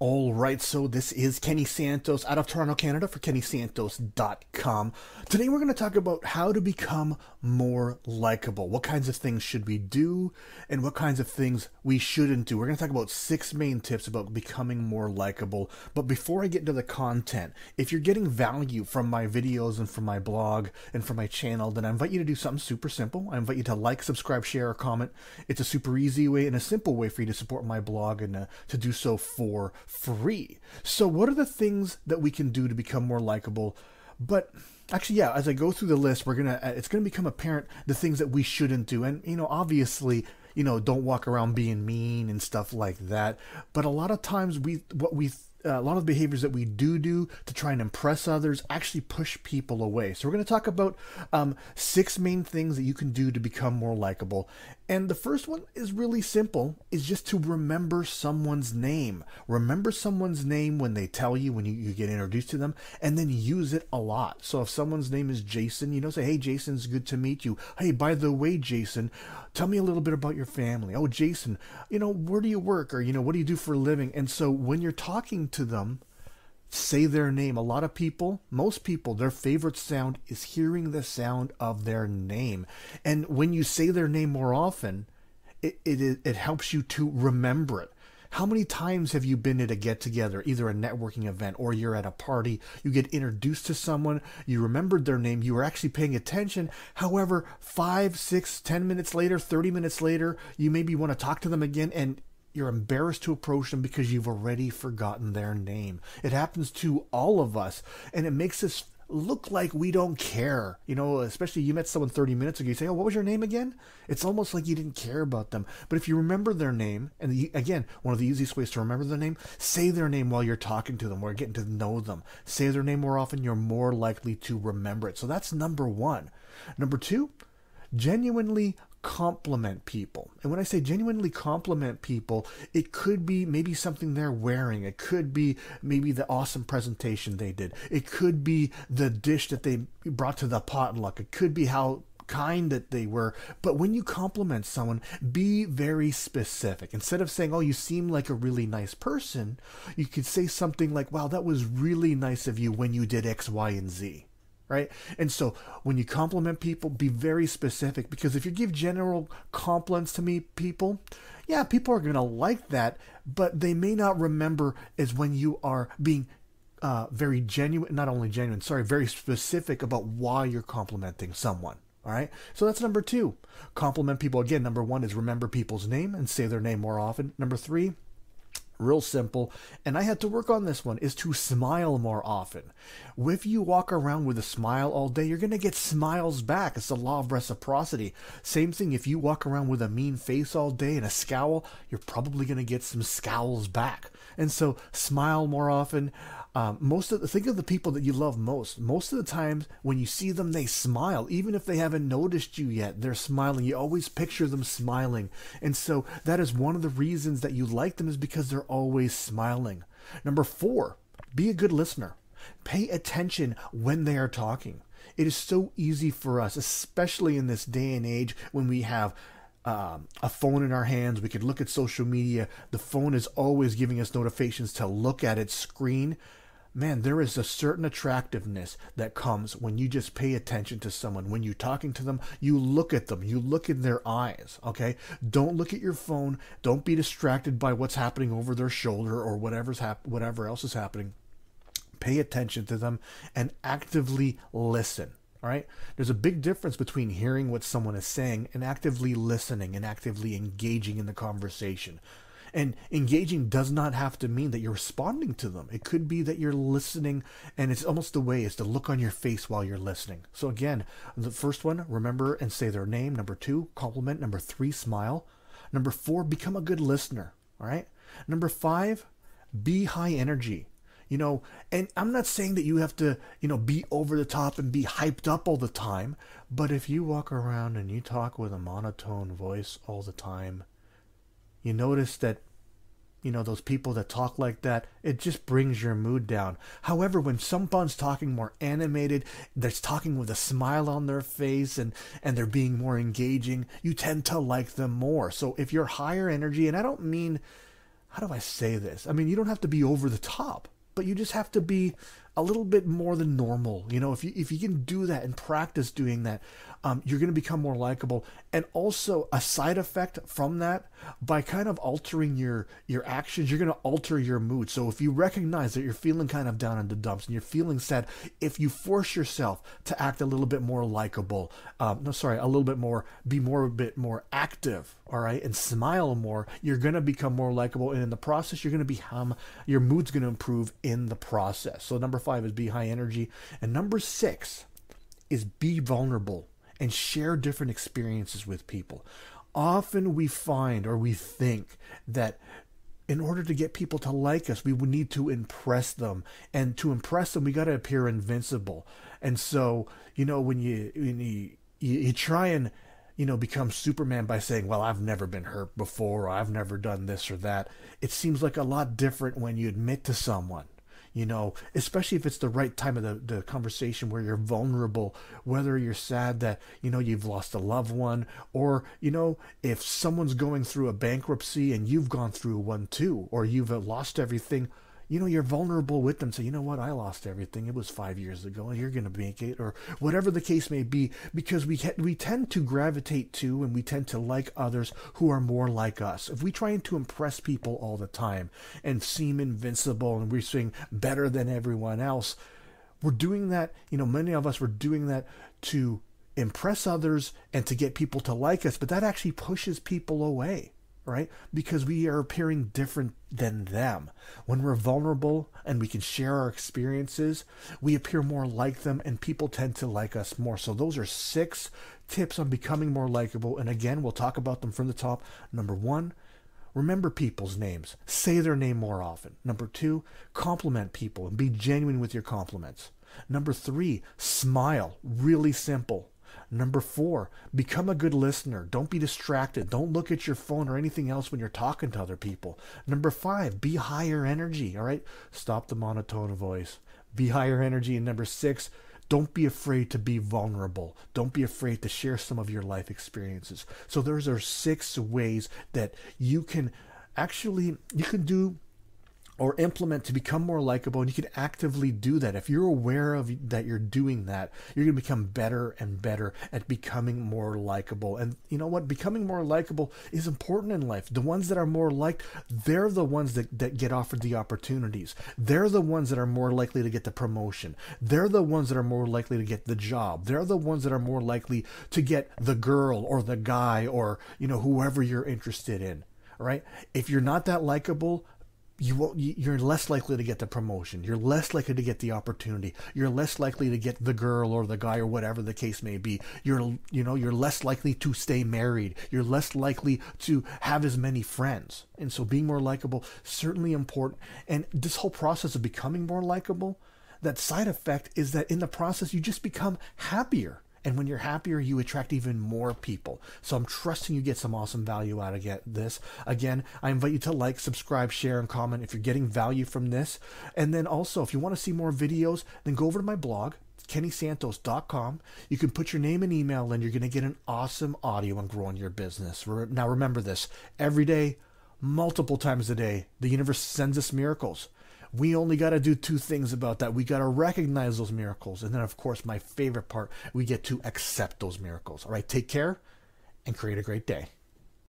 All right, so this is Kenny Santos out of Toronto, Canada for kennysantos.com. Today we're going to talk about how to become more likable. What kinds of things should we do and what kinds of things we shouldn't do. We're going to talk about six main tips about becoming more likable. But before I get into the content, if you're getting value from my videos and from my blog and from my channel, then I invite you to do something super simple. I invite you to like, subscribe, share, or comment. It's a super easy way and a simple way for you to support my blog and uh, to do so for free. So, what are the things that we can do to become more likable? But actually, yeah, as I go through the list, we're gonna uh, it's gonna become apparent the things that we shouldn't do, and you know, obviously, you know, don't walk around being mean and stuff like that. But a lot of times, we what we uh, a lot of behaviors that we do do to try and impress others actually push people away. So we're going to talk about um, six main things that you can do to become more likable, and the first one is really simple, is just to remember someone's name. Remember someone's name when they tell you, when you, you get introduced to them, and then use it a lot. So if someone's name is Jason, you know, say, hey, Jason, it's good to meet you. Hey, by the way, Jason, tell me a little bit about your family. Oh, Jason, you know, where do you work? Or, you know, what do you do for a living? And so when you're talking to them, say their name. A lot of people, most people, their favorite sound is hearing the sound of their name. And when you say their name more often, it, it, it helps you to remember it. How many times have you been at a get together, either a networking event or you're at a party? You get introduced to someone, you remembered their name, you were actually paying attention. However, five, six, ten minutes later, 30 minutes later, you maybe want to talk to them again, and you're embarrassed to approach them because you've already forgotten their name. It happens to all of us, and it makes us look like we don't care. You know, especially you met someone 30 minutes ago, you say, Oh, what was your name again? It's almost like you didn't care about them. But if you remember their name, and the, again, one of the easiest ways to remember their name, say their name while you're talking to them or getting to know them. Say their name more often, you're more likely to remember it. So that's number one. Number two, genuinely compliment people. And when I say genuinely compliment people, it could be maybe something they're wearing. It could be maybe the awesome presentation they did. It could be the dish that they brought to the potluck. It could be how kind that they were. But when you compliment someone, be very specific. Instead of saying, Oh, you seem like a really nice person, you could say something like, Wow, that was really nice of you when you did X, Y, and Z right? And so when you compliment people, be very specific because if you give general compliments to me, people, yeah, people are going to like that, but they may not remember as when you are being uh, very genuine, not only genuine, sorry, very specific about why you're complimenting someone. All right. So that's number two. Compliment people. Again, number one is remember people's name and say their name more often. Number three, real simple. And I had to work on this one is to smile more often. If you walk around with a smile all day, you're going to get smiles back. It's the law of reciprocity. Same thing if you walk around with a mean face all day and a scowl, you're probably going to get some scowls back. And so smile more often um, most of the, think of the people that you love most. Most of the times when you see them, they smile, even if they haven't noticed you yet. They're smiling. You always picture them smiling, and so that is one of the reasons that you like them is because they're always smiling. Number four, be a good listener. Pay attention when they are talking. It is so easy for us, especially in this day and age when we have um, a phone in our hands. We could look at social media. The phone is always giving us notifications to look at its screen man, there is a certain attractiveness that comes when you just pay attention to someone. When you're talking to them, you look at them, you look in their eyes, okay? Don't look at your phone. Don't be distracted by what's happening over their shoulder or whatever's hap- whatever else is happening. Pay attention to them and actively listen. All right. There's a big difference between hearing what someone is saying and actively listening and actively engaging in the conversation. And engaging does not have to mean that you're responding to them. It could be that you're listening, and it's almost the way is to look on your face while you're listening. So again, the first one, remember and say their name. Number two, compliment. Number three, smile. Number four, become a good listener. All right. Number five, be high energy you know and i'm not saying that you have to you know be over the top and be hyped up all the time but if you walk around and you talk with a monotone voice all the time you notice that you know those people that talk like that it just brings your mood down however when someone's talking more animated they're talking with a smile on their face and and they're being more engaging you tend to like them more so if you're higher energy and i don't mean how do i say this i mean you don't have to be over the top but you just have to be a little bit more than normal. You know, if you if you can do that and practice doing that, um, you're going to become more likable. And also a side effect from that, by kind of altering your your actions, you're going to alter your mood. So if you recognize that you're feeling kind of down in the dumps and you're feeling sad, if you force yourself to act a little bit more likable, um, no, sorry, a little bit more, be more a bit more active, all right, and smile more, you're going to become more likable, and in the process, you're going to become um, your mood's going to improve in the process. So number five is be high energy. And number six is be vulnerable and share different experiences with people. Often we find or we think that in order to get people to like us, we would need to impress them. And to impress them, we got to appear invincible. And so, you know, when you, when you, you, you try and you know, become Superman by saying, Well, I've never been hurt before, or I've never done this or that. It seems like a lot different when you admit to someone, you know, especially if it's the right time of the, the conversation where you're vulnerable, whether you're sad that, you know, you've lost a loved one, or, you know, if someone's going through a bankruptcy and you've gone through one too, or you've lost everything, you know you're vulnerable with them so you know what i lost everything it was five years ago and you're going to make it or whatever the case may be because we, we tend to gravitate to and we tend to like others who are more like us if we try to impress people all the time and seem invincible and we're seeing better than everyone else we're doing that you know many of us were doing that to impress others and to get people to like us but that actually pushes people away right? Because we are appearing different than them. When we're vulnerable and we can share our experiences, we appear more like them and people tend to like us more. So, those are six tips on becoming more likable. And again, we'll talk about them from the top. Number one, remember people's names, say their name more often. Number two, compliment people and be genuine with your compliments. Number three, smile. Really simple. Number four, become a good listener. Don't be distracted. Don't look at your phone or anything else when you're talking to other people. Number five, be higher energy. All right. Stop the monotone voice. Be higher energy. And number six, don't be afraid to be vulnerable. Don't be afraid to share some of your life experiences. So those are six ways that you can actually you can do or implement to become more likable and you can actively do that if you're aware of that you're doing that you're going to become better and better at becoming more likable and you know what becoming more likable is important in life the ones that are more liked they're the ones that, that get offered the opportunities they're the ones that are more likely to get the promotion they're the ones that are more likely to get the job they're the ones that are more likely to get the girl or the guy or you know whoever you're interested in right if you're not that likable you won't, you're less likely to get the promotion. You're less likely to get the opportunity. You're less likely to get the girl or the guy or whatever the case may be. You're, you know, you're less likely to stay married. You're less likely to have as many friends. And so being more likable, certainly important. And this whole process of becoming more likable, that side effect is that in the process, you just become happier. And when you're happier, you attract even more people. So I'm trusting you get some awesome value out of get this. Again, I invite you to like, subscribe, share, and comment if you're getting value from this. And then also, if you want to see more videos, then go over to my blog, kennysantos.com. You can put your name and email in. You're going to get an awesome audio on growing your business. Now, remember this every day, multiple times a day, the universe sends us miracles we only got to do two things about that. We got to recognize those miracles. And then, of course, my favorite part, we get to accept those miracles. All right, take care and create a great day.